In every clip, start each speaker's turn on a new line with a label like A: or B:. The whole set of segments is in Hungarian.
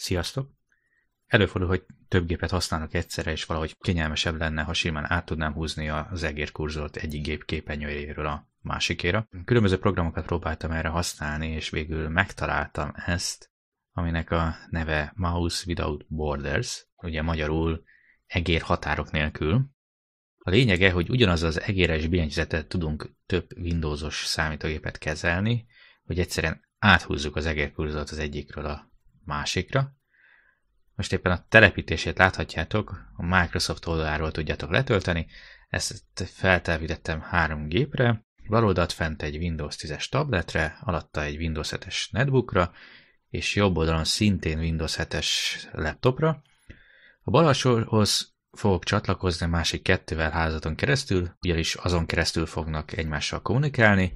A: Sziasztok! Előfordul, hogy több gépet használnak egyszerre, és valahogy kényelmesebb lenne, ha simán át tudnám húzni az egérkurzort egyik gép képenyőjéről a másikéra. Különböző programokat próbáltam erre használni, és végül megtaláltam ezt, aminek a neve Mouse Without Borders, ugye magyarul egér határok nélkül. A lényege, hogy ugyanaz az egéres billentyűzetet tudunk több Windowsos számítógépet kezelni, hogy egyszerűen áthúzzuk az egérkurzort az egyikről a másikra. Most éppen a telepítését láthatjátok, a Microsoft oldaláról tudjátok letölteni. Ezt feltelvítettem három gépre, baloldalt fent egy Windows 10-es tabletre, alatta egy Windows 7-es netbookra, és jobb oldalon szintén Windows 7-es laptopra. A bal alsóhoz fogok csatlakozni másik kettővel házaton keresztül, ugyanis azon keresztül fognak egymással kommunikálni.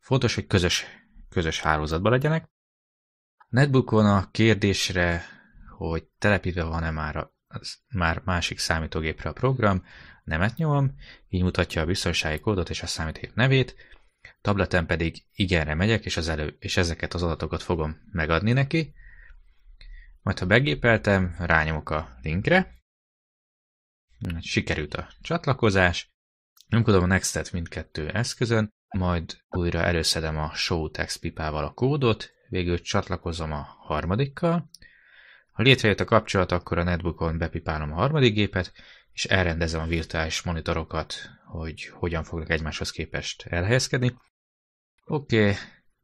A: Fontos, hogy közös, közös hálózatban legyenek. Netbookon a kérdésre, hogy telepítve van-e már, a, már másik számítógépre a program, nemet nyomom, így mutatja a biztonsági kódot és a számítógép nevét, tableten pedig igenre megyek, és, az elő, és ezeket az adatokat fogom megadni neki, majd ha begépeltem, rányomok a linkre, sikerült a csatlakozás, nyomkodom a Next-et mindkettő eszközön, majd újra előszedem a show text pipával a kódot, végül csatlakozom a harmadikkal. Ha létrejött a kapcsolat, akkor a netbookon bepipálom a harmadik gépet, és elrendezem a virtuális monitorokat, hogy hogyan fognak egymáshoz képest elhelyezkedni. Oké, okay,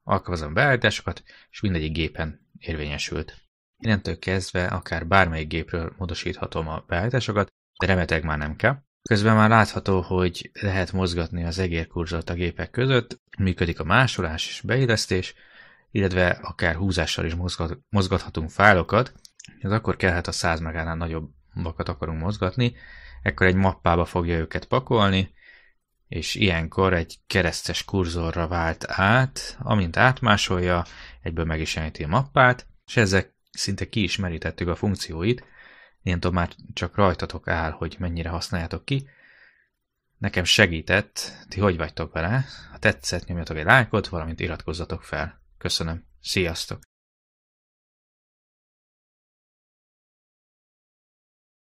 A: alkalmazom beállításokat, és mindegyik gépen érvényesült. Innentől kezdve akár bármelyik gépről módosíthatom a beállításokat, de remeteg már nem kell. Közben már látható, hogy lehet mozgatni az egérkurzort a gépek között, működik a másolás és beillesztés, illetve akár húzással is mozgat, mozgathatunk fájlokat, ez akkor kellhet a 100 megánál nagyobbakat akarunk mozgatni, ekkor egy mappába fogja őket pakolni, és ilyenkor egy keresztes kurzorra vált át, amint átmásolja, egyből meg is a mappát, és ezek szinte kiismerítettük a funkcióit, én tudom, már csak rajtatok áll, hogy mennyire használjátok ki. Nekem segített, ti hogy vagytok vele? Ha tetszett, nyomjatok egy lájkot, valamint iratkozzatok fel. Köszönöm, sziasztok!